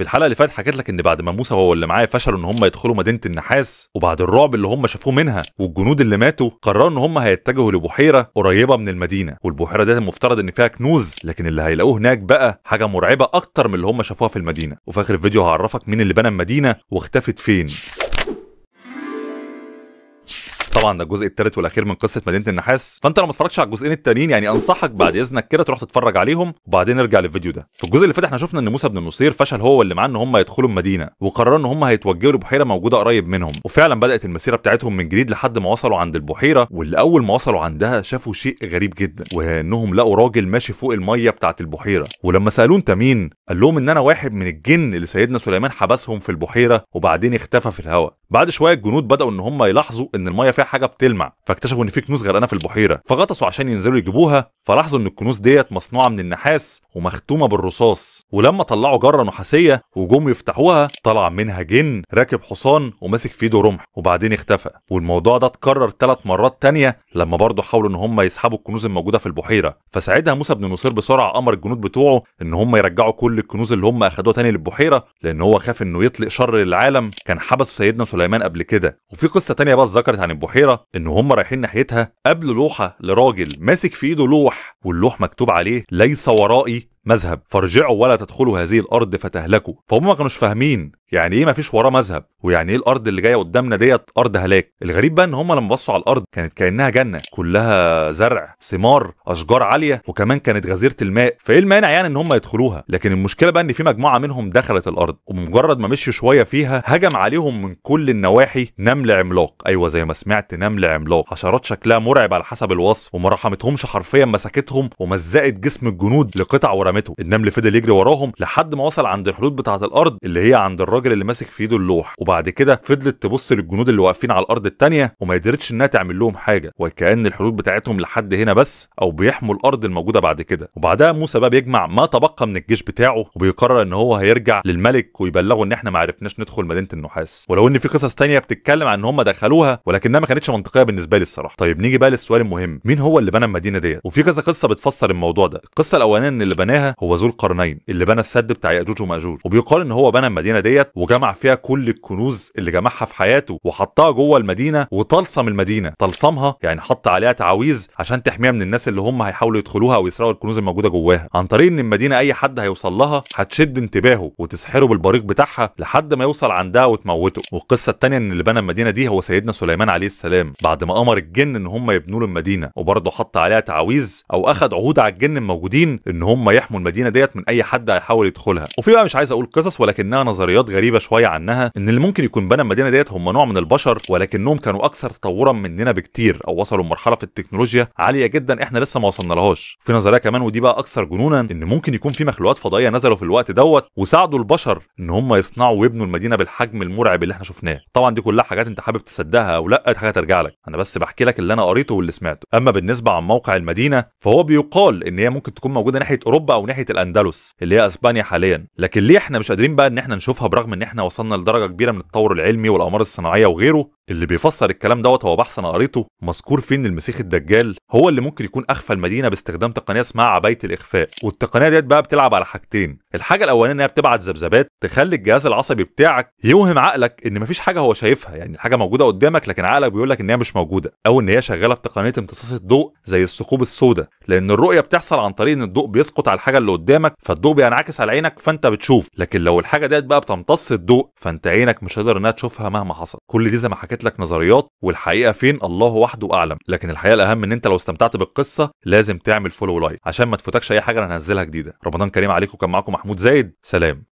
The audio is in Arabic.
في الحلقه اللي فاتت حكيت لك ان بعد ما موسى وهو اللي معاه فشلوا ان هم يدخلوا مدينه النحاس وبعد الرعب اللي هم شافوه منها والجنود اللي ماتوا قرروا ان هم هيتجهوا لبحيره قريبه من المدينه والبحيره دي المفترض ان فيها كنوز لكن اللي هيلاقوه هناك بقى حاجه مرعبه اكتر من اللي هم شافوها في المدينه وفي اخر الفيديو هعرفك مين اللي بنى المدينه واختفت فين طبعا ده الجزء الثالث والاخير من قصه مدينه النحاس فانت لو ما اتفرجتش على الجزئين التانيين يعني انصحك بعد اذنك كده تروح تتفرج عليهم وبعدين ارجع للفيديو ده في الجزء اللي فات احنا شفنا ان موسى بن النصير فشل هو واللي معاه ان هم يدخلوا المدينه وقرروا ان هم هيتوجهوا لبحيره موجوده قريب منهم وفعلا بدات المسيره بتاعتهم من جديد لحد ما وصلوا عند البحيره واللي اول ما وصلوا عندها شافوا شيء غريب جدا وانهم لقوا راجل ماشي فوق الميه بتاعه البحيره ولما سالوه انت مين قال لهم ان انا واحد من الجن اللي سيدنا سليمان حبسهم في البحيره وبعدين اختفى في الهواء بعد شويه الجنود بداوا ان هم يلاحظوا ان الميه فيها حاجه بتلمع فاكتشفوا ان في كنوز غرقانه في البحيره فغطسوا عشان ينزلوا يجيبوها فلاحظوا ان الكنوز ديت مصنوعه من النحاس ومختومه بالرصاص ولما طلعوا جره نحاسيه وجم يفتحوها طلع منها جن راكب حصان وماسك في ايده رمح وبعدين اختفى والموضوع ده اتكرر ثلاث مرات تانية لما برضه حاولوا ان هم يسحبوا الكنوز الموجوده في البحيره فساعدها موسى بن نصير بسرعه امر الجنود بتوعه ان هم يرجعوا كل الكنوز اللي هم اخدوها تاني للبحيره لان هو خاف انه يطلق شر للعالم كان حبس سيدنا سليمان سليمان قبل كده وفي قصه تانية بقى اتذكرت عن البحيره ان هم رايحين ناحيتها قبل لوحه لراجل ماسك في ايده لوح واللوح مكتوب عليه ليس ورائي مذهب فارجعوا ولا تدخلوا هذه الارض فتهلكوا فهم ما كانوش فاهمين يعني ايه ما فيش وراه مذهب ويعني ايه الارض اللي جايه قدامنا ديت ارض هلاك الغريب بقى ان هم لما بصوا على الارض كانت كانها جنه كلها زرع ثمار اشجار عاليه وكمان كانت غزيره الماء فايه المانع يعني ان هم يدخلوها لكن المشكله بقى ان في مجموعه منهم دخلت الارض ومجرد ما مشوا شويه فيها هجم عليهم من كل النواحي نمل عملاق ايوه زي ما سمعت نمل عملاق حشرات شكلها مرعب على حسب الوصف وما رحمتهمش حرفيا مسكتهم ومزقت جسم الجنود لقطع رمته النمل فضل يجري وراهم لحد ما وصل عند الحدود بتاعه الارض اللي هي عند الراجل اللي ماسك في ايده اللوح وبعد كده فضلت تبص للجنود اللي واقفين على الارض الثانيه وما قدرتش انها تعمل لهم حاجه وكان الحدود بتاعتهم لحد هنا بس او بيحموا الارض الموجوده بعد كده وبعدها موسى بقى بيجمع ما تبقى من الجيش بتاعه وبيقرر ان هو هيرجع للملك ويبلغه ان احنا ما عرفناش ندخل مدينه النحاس ولو ان في قصص ثانيه بتتكلم عن ان هم دخلوها ولكنها ما كانتش منطقيه بالنسبه لي الصراحه طيب نيجي بقى للسؤال المهم مين هو اللي بنى المدينه ديت وفي كذا قصه بتفسر الموضوع ده القصه الاولانيه ان اللي بناها بناها هو ذو القرنين اللي بنى السد بتاع ياجوج وماجوج وبيقال ان هو بنى المدينه ديت وجمع فيها كل الكنوز اللي جمعها في حياته وحطها جوه المدينه وطلسم المدينه طلسمها يعني حط عليها تعاويذ عشان تحميها من الناس اللي هم هيحاولوا يدخلوها او يسرقوا الكنوز الموجوده جواها عن طريق ان المدينه اي حد هيوصل لها هتشد انتباهه وتسحره بالبريق بتاعها لحد ما يوصل عندها وتموته والقصه الثانيه ان اللي بنى المدينه دي هو سيدنا سليمان عليه السلام بعد ما امر الجن ان هم يبنوا له المدينه وبرضه حط عليها تعاويذ او اخذ عهود على الجن الموجودين ان هم يحموا يحموا المدينه ديت من اي حد هيحاول يدخلها وفي بقى مش عايز اقول قصص ولكنها نظريات غريبه شويه عنها ان اللي ممكن يكون بنى المدينه ديت هم نوع من البشر ولكنهم كانوا اكثر تطورا مننا بكتير او وصلوا لمرحله في التكنولوجيا عاليه جدا احنا لسه ما وصلنا لهاش في نظريه كمان ودي بقى اكثر جنونا ان ممكن يكون في مخلوقات فضائيه نزلوا في الوقت دوت وساعدوا البشر ان هم يصنعوا ويبنوا المدينه بالحجم المرعب اللي احنا شفناه طبعا دي كلها حاجات انت حابب تصدقها او لا دي حاجه ترجع لك انا بس بحكي لك اللي انا قريته واللي سمعته اما بالنسبه عن موقع المدينه فهو بيقال ان هي ممكن تكون موجوده ناحيه اوروبا او ناحيه الاندلس اللي هي اسبانيا حاليا لكن ليه احنا مش قادرين بقى ان احنا نشوفها برغم ان احنا وصلنا لدرجه كبيره من التطور العلمي والاقمار الصناعيه وغيره اللي بيفسر الكلام دوت هو بحث انا قريته مذكور فيه ان الدجال هو اللي ممكن يكون اخفى المدينه باستخدام تقنيه اسمها عبايه الاخفاء والتقنيه ديت بقى بتلعب على حاجتين الحاجه الاولانيه انها بتبعت ذبذبات تخلي الجهاز العصبي بتاعك يوهم عقلك ان مفيش حاجه هو شايفها يعني الحاجه موجوده قدامك لكن عقلك بيقول لك ان هي مش موجوده او ان هي شغاله بتقنيه امتصاص الضوء زي الثقوب السوداء لان الرؤيه بتحصل عن طريق ان الضوء بيسقط على الحاجه اللي قدامك فالضوء بينعكس على عينك فانت بتشوف لكن لو الحاجه ديت بقى بتمتص الضوء فانت عينك مش قادر انها تشوفها مهما حصل كل دي زي ما حكيت وحكيت لك نظريات والحقيقه فين الله وحده اعلم لكن الحقيقه الاهم ان انت لو استمتعت بالقصه لازم تعمل فولو لايك عشان ما تفوتكش اي حاجه انا هنزلها جديده رمضان كريم عليكم كان معاكم محمود زايد سلام